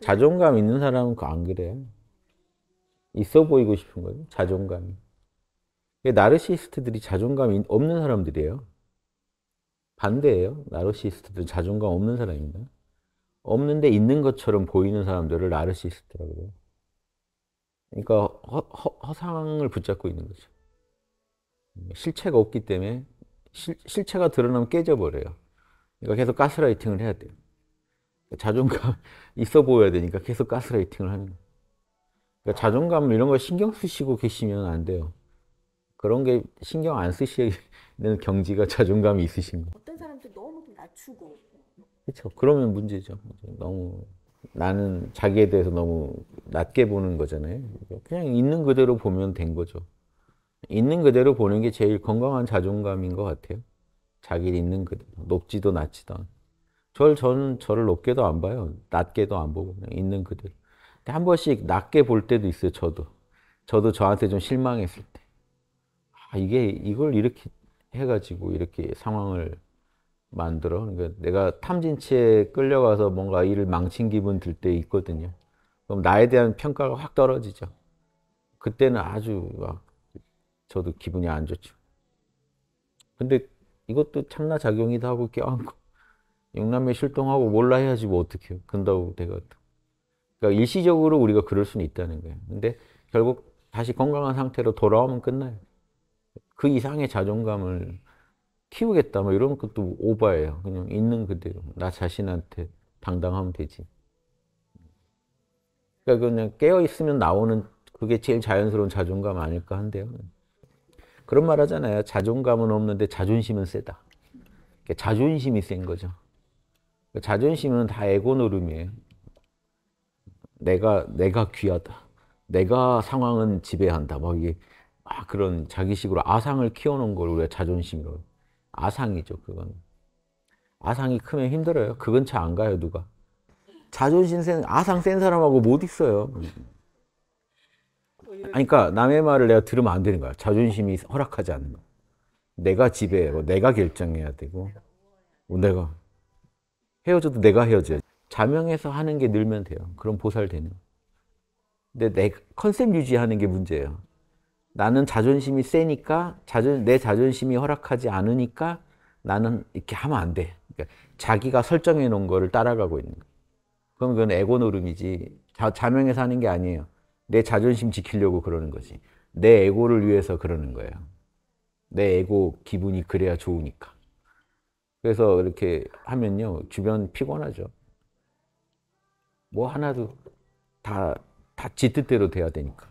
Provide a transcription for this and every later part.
자존감 있는 사람은 그 안그래 있어 보이고 싶은 거예요. 자존감이. 나르시스트들이 자존감 없는 사람들이에요. 반대예요. 나르시스트들 자존감 없는 사람입니다. 없는데 있는 것처럼 보이는 사람들을 나르시스트라고 해요. 그러니까 허, 허 상을 붙잡고 있는 거죠. 실체가 없기 때문에 실, 체가 드러나면 깨져버려요. 그러니까 계속 가스라이팅을 해야 돼요. 자존감 있어 보여야 되니까 계속 가스라이팅을 하는 거예요. 그러니까 자존감 이런 거 신경 쓰시고 계시면 안 돼요. 그런 게 신경 안 쓰시는 경지가 자존감이 있으신 거. 어떤 사람도 너무 낮추고. 그렇죠. 그러면 문제죠. 너무 나는 자기에 대해서 너무 낮게 보는 거잖아요. 그냥 있는 그대로 보면 된 거죠. 있는 그대로 보는 게 제일 건강한 자존감인 것 같아요. 자기 있는 그대로 높지도 낮지도 않. 저를, 저는 저를 높게도 안 봐요. 낮게도 안 보고 그냥 있는 그대로. 근데 한 번씩 낮게 볼 때도 있어요. 저도. 저도 저한테 좀 실망했을 때. 아, 이게 이걸 이렇게 해가지고 이렇게 상황을 만들어. 그러니까 내가 탐진치에 끌려가서 뭔가 일을 망친 기분 들 때 있거든요. 그럼 나에 대한 평가가 확 떨어지죠. 그때는 아주 막 저도 기분이 안 좋죠. 근데 이것도 참나 작용이다 하고 껴안고 영남에 실동하고 몰라 해야지 뭐 어떡해요. 근다고 되거 그러니까 일시적으로 우리가 그럴 수는 있다는 거예요. 근데 결국 다시 건강한 상태로 돌아오면 끝나요. 그 이상의 자존감을 키우겠다 뭐 이런 것도 오바예요. 그냥 있는 그대로 나 자신한테 당당하면 되지. 그러니까 그냥 깨어 있으면 나오는 그게 제일 자연스러운 자존감 아닐까 한데요. 그런 말 하잖아요. 자존감은 없는데 자존심은 세다. 그러니까 자존심이 센 거죠. 그러니까 자존심은 다 에고 노름이에요. 내가 내가 귀하다. 내가 상황은 지배한다. 막 이게 막 그런 자기식으로 아상을 키워놓은 걸 우리가 자존심으로 아상이죠. 그건 아상이 크면 힘들어요. 그 근처 안 가요 누가. 자존심 센 아상 센 사람하고 못 있어요. 그러니까 남의 말을 내가 들으면 안 되는 거야. 자존심이 허락하지 않는 거야. 내가 지배하고 내가 결정해야 되고 내가 헤어져도 내가 헤어져야 자명해서 하는 게 늘면 돼요. 그럼 보살되는. 근데 내 컨셉 유지하는 게 문제예요. 나는 자존심이 세니까 자존 내 자존심이 허락하지 않으니까 나는 이렇게 하면 안 돼. 그러니까 자기가 설정해 놓은 거를 따라가고 있는 거예요. 그럼 그건 에고 노름이지 자, 자명해서 하는 게 아니에요. 내 자존심 지키려고 그러는 거지. 내 에고를 위해서 그러는 거예요. 내 에고 기분이 그래야 좋으니까. 그래서 이렇게 하면요. 주변 피곤하죠. 뭐 하나도 다, 다지 뜻대로 돼야 되니까.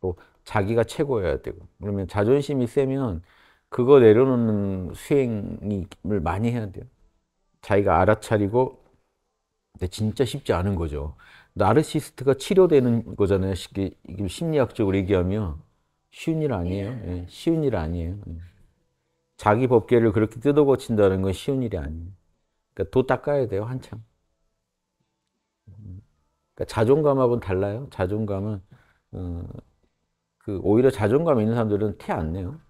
또 자기가 최고여야 되고. 그러면 자존심이 세면 그거 내려놓는 수행을 많이 해야 돼요. 자기가 알아차리고 근데 진짜 쉽지 않은 거죠. 나르시스트가 치료되는 거잖아요. 심리학적으로 얘기하면 쉬운 일 아니에요. 예, 쉬운 일 아니에요. 예. 자기 법계를 그렇게 뜯어 고친다는 건 쉬운 일이 아니에요. 그러니까 도 닦아야 돼요, 한참. 그러니까 자존감하고는 달라요. 자존감은 어, 그 오히려 자존감 있는 사람들은 티 안 내요.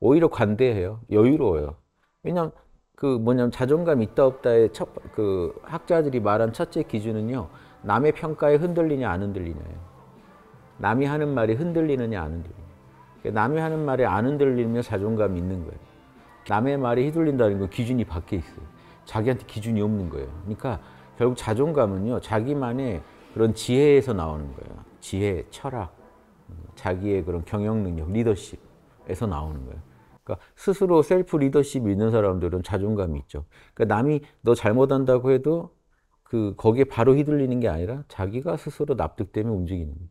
오히려 관대해요. 여유로워요. 왜냐면 그 뭐냐면 자존감 있다 없다의 첫 그 학자들이 말한 첫째 기준은요. 남의 평가에 흔들리냐 안 흔들리냐예요. 남이 하는 말이 흔들리느냐 안 흔들리냐. 그러니까 남이 하는 말에 안 흔들리면 자존감이 있는 거예요. 남의 말에 휘둘린다는 건 기준이 밖에 있어요. 자기한테 기준이 없는 거예요. 그러니까 결국 자존감은요, 자기만의 그런 지혜에서 나오는 거예요. 지혜, 철학, 자기의 그런 경영 능력, 리더십에서 나오는 거예요. 그러니까 스스로 셀프 리더십이 있는 사람들은 자존감이 있죠. 그러니까 남이 너 잘못한다고 해도 그 거기에 바로 휘둘리는 게 아니라 자기가 스스로 납득되면 움직이는 거예요.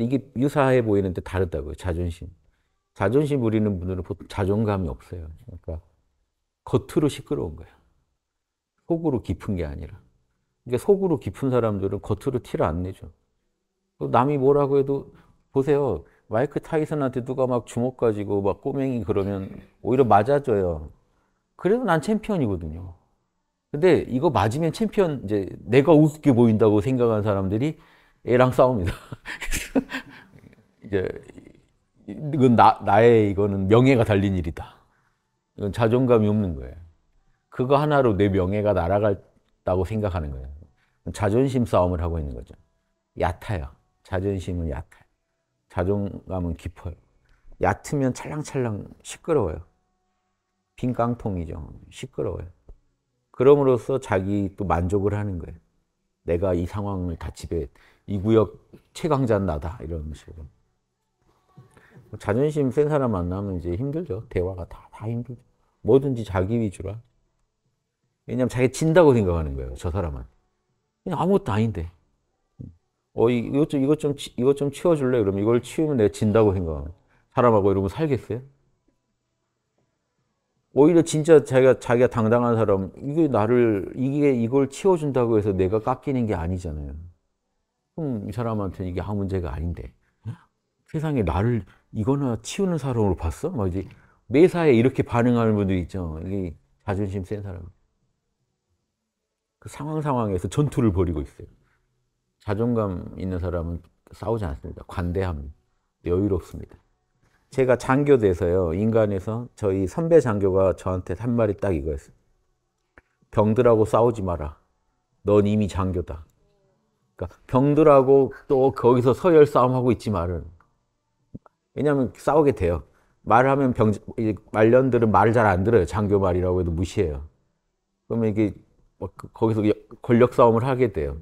이게 유사해 보이는데 다르다고요, 자존심. 자존심 부리는 분들은 보통 자존감이 없어요. 그러니까 겉으로 시끄러운 거예요. 속으로 깊은 게 아니라. 그러니까 속으로 깊은 사람들은 겉으로 티를 안 내죠. 어, 남이 뭐라고 해도 보세요. 마이크 타이슨한테 누가 막 주먹 가지고 막 꼬맹이 그러면 오히려 맞아줘요. 그래도 난 챔피언이거든요. 근데 이거 맞으면 챔피언 이제 내가 우습게 보인다고 생각한 사람들이 애랑 싸웁니다. 이제 이건 나, 나의 이거는 명예가 달린 일이다. 이건 자존감이 없는 거예요. 그거 하나로 내 명예가 날아갔다고 생각하는 거예요. 자존심 싸움을 하고 있는 거죠. 얕아요. 자존심은 얕아요. 자존감은 깊어요. 얕으면 찰랑찰랑 시끄러워요. 빈 깡통이죠. 시끄러워요. 그럼으로써 자기 또 만족을 하는 거예요. 내가 이 상황을 다 지배, 이 구역 최강자는 나다. 이런 식으로. 자존심 센 사람 만나면 이제 힘들죠. 대화가 다, 다 힘들죠. 뭐든지 자기 위주라. 왜냐면 자기 진다고 생각하는 거예요. 저 사람은. 그냥 아무것도 아닌데. 어, 이것 좀, 이것 좀, 이것 좀 치워줄래? 그러면 이걸 치우면 내가 진다고 생각하면. 사람하고 이러면 살겠어요? 오히려 진짜 자기가, 자기가 당당한 사람, 이게 나를, 이게 이걸 치워준다고 해서 내가 깎이는 게 아니잖아요. 그럼 이 사람한테는 이게 아무 문제가 아닌데. 세상에 나를 이거나 치우는 사람으로 봤어? 막 뭐 이제 매사에 이렇게 반응하는 분들이 있죠. 이게 자존심 센 사람. 그 상황 상황에서 전투를 벌이고 있어요. 자존감 있는 사람은 싸우지 않습니다. 관대합니다. 여유롭습니다. 제가 장교 돼서요. 인간에서 저희 선배 장교가 저한테 한 말이 딱 이거였어요. 병들하고 싸우지 마라. 넌 이미 장교다. 그러니까 병들하고 또 거기서 서열 싸움하고 있지 말은 왜냐하면 싸우게 돼요. 말을 하면 병, 말년들은 말을 잘 안 들어요. 장교 말이라고 해도 무시해요. 그러면 이게 뭐 그, 거기서 권력 싸움을 하게 돼요.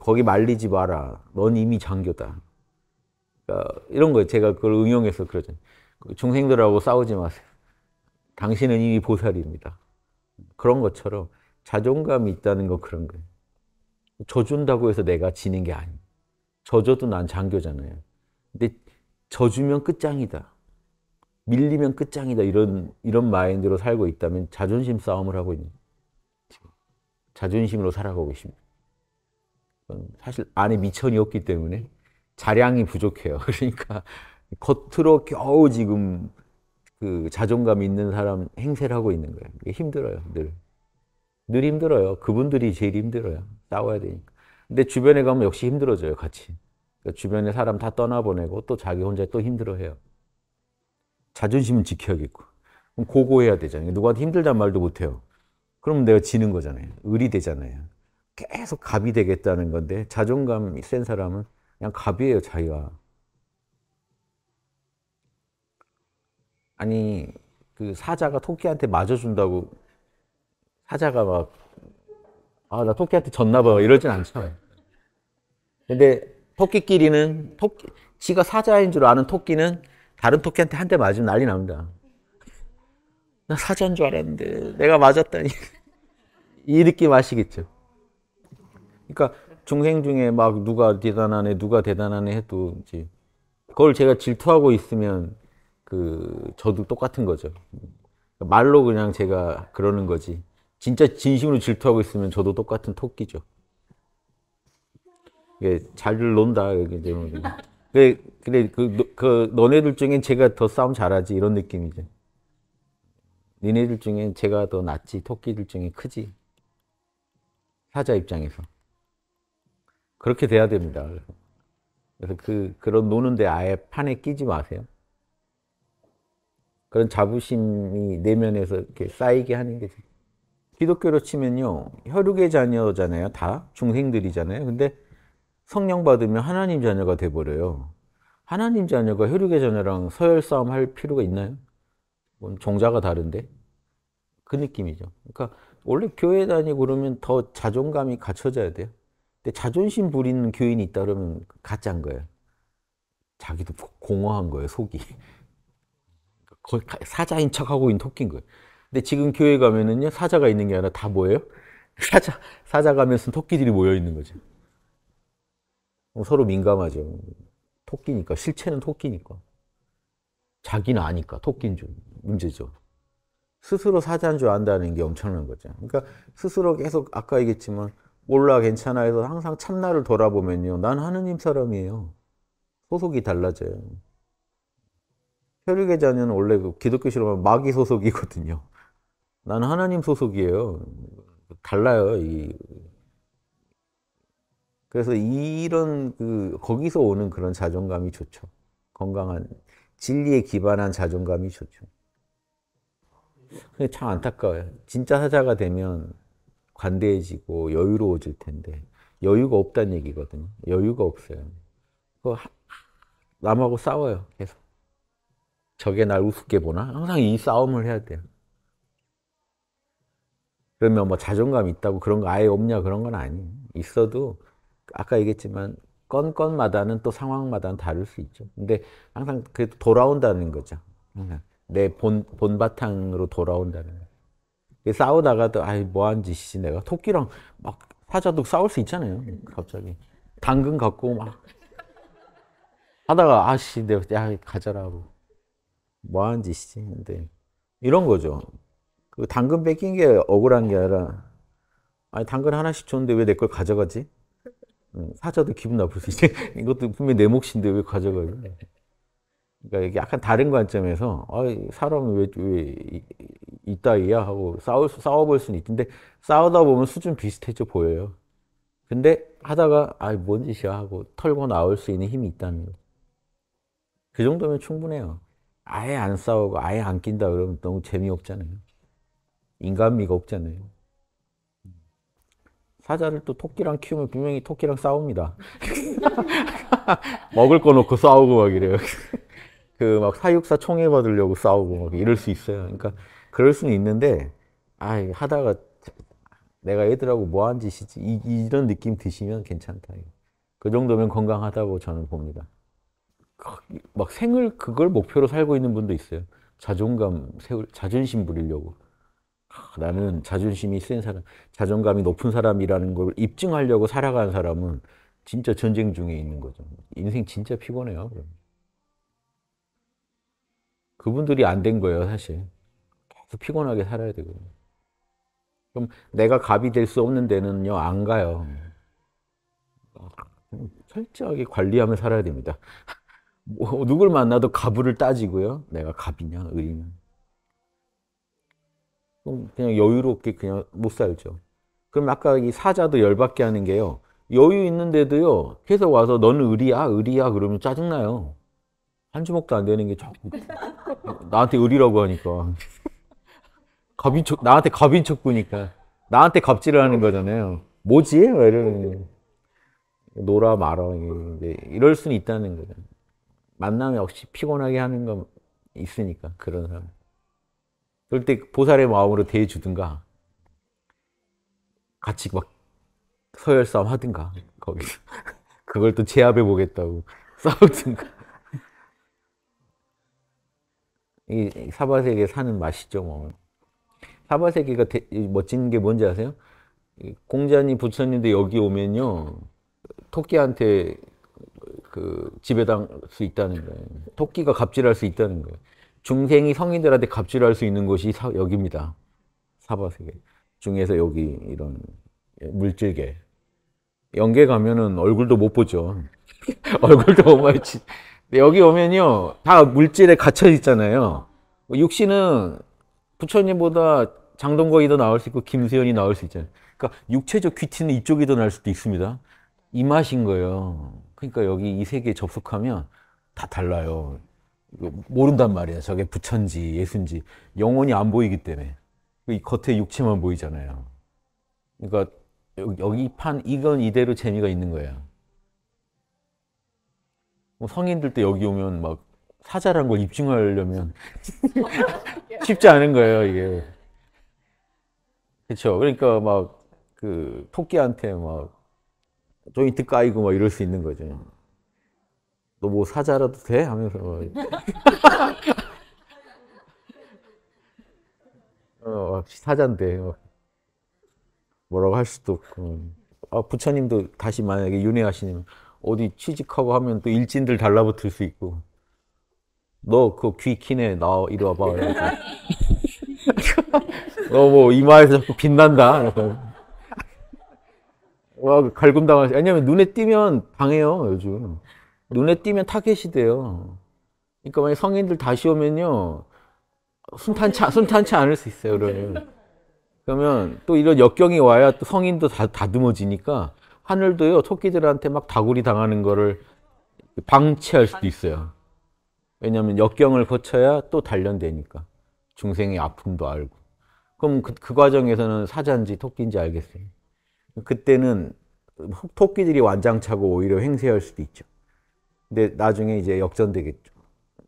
거기 말리지 마라. 넌 이미 장교다. 그러니까 이런 거예요. 제가 그걸 응용해서 그러죠. 그 중생들하고 싸우지 마세요. 당신은 이미 보살입니다. 그런 것처럼 자존감이 있다는 거 그런 거예요. 져준다고 해서 내가 지는 게 아니에요. 져줘도 난 장교잖아요. 근데 져주면 끝장이다. 밀리면 끝장이다. 이런, 이런 마인드로 살고 있다면 자존심 싸움을 하고 있는, 지금. 자존심으로 살아가고 있습니다. 사실 안에 미천이 없기 때문에 자량이 부족해요. 그러니까 겉으로 겨우 지금 그 자존감 있는 사람 행세를 하고 있는 거예요. 힘들어요, 늘. 늘 힘들어요. 그분들이 제일 힘들어요. 싸워야 되니까. 근데 주변에 가면 역시 힘들어져요, 같이. 그러니까 주변에 사람 다 떠나보내고 또 자기 혼자 또 힘들어해요. 자존심은 지켜야겠고. 그럼 고고해야 되잖아요. 누구한테 힘들단 말도 못해요. 그럼 내가 지는 거잖아요. 을이 되잖아요. 계속 갑이 되겠다는 건데 자존감이 센 사람은 그냥 갑이에요, 자기가. 아니, 그 사자가 토끼한테 맞아준다고 사자가 막, 아, 나 토끼한테 졌나 봐. 이러진 않잖 근데 토끼끼리는 토끼 지가 사자인 줄 아는 토끼는 다른 토끼한테 한 대 맞으면 난리 납니다. 나 사자인 줄 알았는데 내가 맞았다니 이 느낌 아시겠죠? 그러니까 중생 중에 막 누가 대단하네 누가 대단하네 해도 이제 그걸 제가 질투하고 있으면 그 저도 똑같은 거죠. 말로 그냥 제가 그러는 거지. 진짜 진심으로 질투하고 있으면 저도 똑같은 토끼죠. 이게 잘 논다 이렇 그래 그래 그, 그, 그 너네들 중엔 제가 더 싸움 잘하지 이런 느낌이죠. 니네들 중엔 제가 더 낫지 토끼들 중에 크지 사자 입장에서 그렇게 돼야 됩니다. 그래서 그 그런 노는데 아예 판에 끼지 마세요. 그런 자부심이 내면에서 이렇게 쌓이게 하는 게 기독교로 치면요 혈육의 자녀잖아요 다 중생들이잖아요. 근데 성령 받으면 하나님 자녀가 돼버려요. 하나님 자녀가 혈육의 자녀랑 서열 싸움 할 필요가 있나요? 종자가 다른데? 그 느낌이죠. 그러니까 원래 교회 다니고 그러면 더 자존감이 갖춰져야 돼요. 근데 자존심 부리는 교인이 있다 그러면 가짜인 거예요. 자기도 공허한 거예요, 속이. 그러니까 사자인 척하고 있는 토끼인 거예요. 근데 지금 교회 가면은요, 사자가 있는 게 아니라 다 뭐예요? 사자, 사자 가면 쓴 토끼들이 모여 있는 거죠. 어, 서로 민감하죠. 토끼니까 실체는 토끼니까 자기는 아니까 토끼인 줄 문제죠. 스스로 사자인 줄 안다는 게 엄청난 거죠. 그러니까 스스로 계속 아까 얘기했지만 몰라 괜찮아 해서 항상 참나를 돌아보면요. 난 하느님 사람이에요. 소속이 달라져요. 혈육의 자녀는 원래 그 기독교시로 하면 마귀 소속이거든요. 나 하나님 소속이에요. 달라요. 이 그래서 이런 그 거기서 오는 그런 자존감이 좋죠. 건강한 진리에 기반한 자존감이 좋죠. 근데 참 안타까워요. 진짜 사자가 되면 관대해지고 여유로워질 텐데 여유가 없다는 얘기거든요. 여유가 없어요. 남하고 싸워요. 계속. 저게 날 우습게 보나? 항상 이 싸움을 해야 돼요. 그러면 뭐 자존감 있다고 그런 거 아예 없냐 그런 건 아니에요. 있어도 아까 얘기했지만 건건마다는 또 상황마다는 다를 수 있죠. 근데 항상 그 돌아온다는 거죠. 항상 내 본, 본바탕으로 돌아온다는 거 싸우다가도 아이 뭐한 짓이지 내가 토끼랑 막 사자도 싸울 수 있잖아요. 갑자기 당근 갖고 막 하다가 아씨 내가 야 가자라고 뭐한 짓이지 근데 이런 거죠. 그 당근 뺏긴 게 억울한 게 아니라 아니 당근 하나씩 줬는데 왜 내 걸 가져가지? 어, 사자도 기분 나쁠 수 있지. 이것도 분명히 내 몫인데 왜 가져가요? 그러니까 이게 약간 다른 관점에서 아, 사람은 왜, 왜 이따위야 하고 싸울 싸워볼 수는 있는데 싸우다 보면 수준 비슷해져 보여요. 근데 하다가 아뭔 짓이야 하고 털고 나올 수 있는 힘이 있다는 거그 정도면 충분해요. 아예 안 싸우고 아예 안 낀다 그러면 너무 재미없잖아요. 인간미가 없잖아요. 사자를 또 토끼랑 키우면 분명히 토끼랑 싸웁니다. 먹을 거 놓고 싸우고 막 이래요. 그 막 사육사 총회 받으려고 싸우고 막 이럴 수 있어요. 그러니까 그럴 수는 있는데 아 하다가 내가 애들하고 뭐한 짓이지 이, 런 느낌 드시면 괜찮다. 그 정도면 건강하다고 저는 봅니다. 막 생을 그걸 목표로 살고 있는 분도 있어요. 자존감 세울 자존심 부리려고. 나는 자존심이 센 사람, 자존감이 높은 사람이라는 걸 입증하려고 살아간 사람은 진짜 전쟁 중에 있는 거죠. 인생 진짜 피곤해요. 그럼. 그분들이 안 된 거예요, 사실. 계속 피곤하게 살아야 되거든요. 그럼 내가 갑이 될 수 없는 데는요, 안 가요. 아, 철저하게 관리하며 살아야 됩니다. 뭐, 누굴 만나도 가부 따지고요. 내가 갑이냐, 을이냐. 그냥 여유롭게 그냥 못 살죠. 그럼 아까 이 사자도 열받게 하는 게요. 여유 있는데도요. 계속 와서 넌 의리야, 의리야 그러면 짜증나요. 한 주먹도 안 되는 게 자꾸 나한테 의리라고 하니까 갑인 척 나한테 갑인 척 보니까 나한테 갑질을 하는 거잖아요. 뭐지? 이러는 놀아 말아 이제 이럴 수는 있다는 거죠. 만남 역시 피곤하게 하는 건 있으니까 그런 사람. 그럴 때 보살의 마음으로 대해주든가 같이 막 서열 싸움 하든가 거기서 그걸 또 제압해 보겠다고 싸우든가 이 사바세계 사는 맛이죠 뭐 사바세계가 대, 멋진 게 뭔지 아세요? 공자님 부처님도 여기 오면요 토끼한테 그 지배당 그 수 있다는 거예요 토끼가 갑질할 수 있다는 거예요 중생이 성인들한테 갑질할 수 있는 곳이 사, 여기입니다. 사바세계 중에서 여기 이런 물질계 연계 가면은 얼굴도 못 보죠. 얼굴도 못봐지 여기 오면요 다 물질에 갇혀 있잖아요. 뭐 육신은 부처님보다 장동건이 더 나올 수 있고 김수현이 나올 수 있잖아요. 그러니까 육체적 귀티는 이쪽이 더 날 수도 있습니다. 이 맛인 거예요. 그러니까 여기 이 세계에 접속하면 다 달라요. 모른단 말이야. 저게 부처지 예수인지 영혼이 안 보이기 때문에 이 겉에 육체만 보이잖아요. 그러니까 여기 판 이건 이대로 재미가 있는 거야. 뭐 성인들 때 여기 오면 막 사자란 걸 입증하려면 쉽지 않은 거예요 이게. 그렇죠. 그러니까 막 그 토끼한테 막 조인트 까이고 막 이럴 수 있는 거죠. 너뭐 사자라도 돼? 하면서 어, 어, 어 사자인데 어. 뭐라고 할 수도 없고 아, 부처님도 다시 만약에 윤회하시면 어디 취직하고 하면 또 일진들 달라붙을 수 있고 너 그귀 키네 나 이리 와봐 너 뭐 이마에서 자꾸 빛난다 와 그 갈굼 당하시 왜냐면 눈에 띄면 당해요 요즘 눈에 띄면 타겟이 돼요. 그러니까 만약 성인들 다시 오면요. 순탄치, 순탄치 않을 수 있어요, 그러면. 그러면 또 이런 역경이 와야 또 성인도 다, 다듬어지니까 하늘도요, 토끼들한테 막 다구리 당하는 거를 방치할 수도 있어요. 왜냐하면 역경을 거쳐야 또 단련되니까. 중생의 아픔도 알고. 그럼 그, 그 과정에서는 사자인지 토끼인지 알겠어요. 그때는 토끼들이 완장차고 오히려 횡세할 수도 있죠. 근데 나중에 이제 역전되겠죠.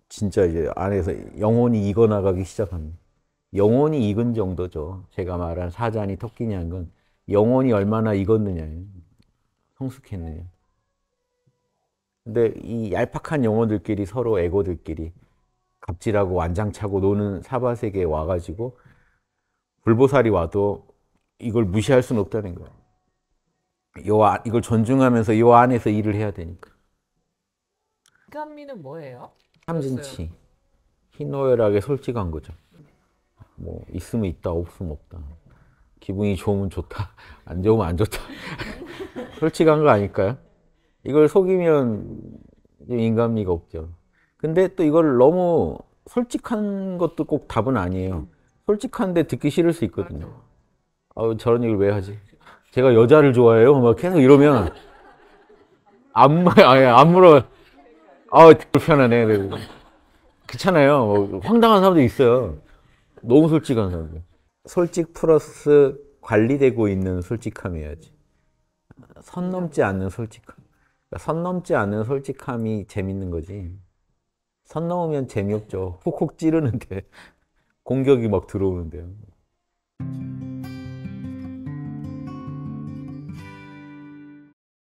진짜 이제 안에서 영혼이 익어나가기 시작합니다. 영혼이 익은 정도죠. 제가 말한 사잔이 토끼냐는 건 영혼이 얼마나 익었느냐예요. 성숙했느냐. 근데 이 얄팍한 영혼들끼리 서로 에고들끼리 갑질하고 완장차고 노는 사바 세계에 와가지고 불보살이 와도 이걸 무시할 수는 없다는 거예요. 요 아, 이걸 존중하면서 요 안에서 일을 해야 되니까. 갓감미는 뭐예요? 참진치. 희노애락에 솔직한 거죠. 뭐 있으면 있다, 없으면 없다. 기분이 좋으면 좋다, 안 좋으면 안 좋다. 솔직한 거 아닐까요? 이걸 속이면 인간미가 없죠. 근데 또 이걸 너무 솔직한 것도 꼭 답은 아니에요. 솔직한데 듣기 싫을 수 있거든요. 아우 저런 얘기를 왜 하지? 제가 여자를 좋아해요. 막 계속 이러면 안, 안 물어요. 아 불편하네 그 그렇잖아요 뭐 황당한 사람도 있어요 너무 솔직한 사람 솔직 플러스 관리되고 있는 솔직함이어야지 선 넘지 않는 솔직함 그러니까 선 넘지 않는 솔직함이 재밌는 거지 선 넘으면 재미없죠 콕콕 찌르는데 공격이 막 들어오는데요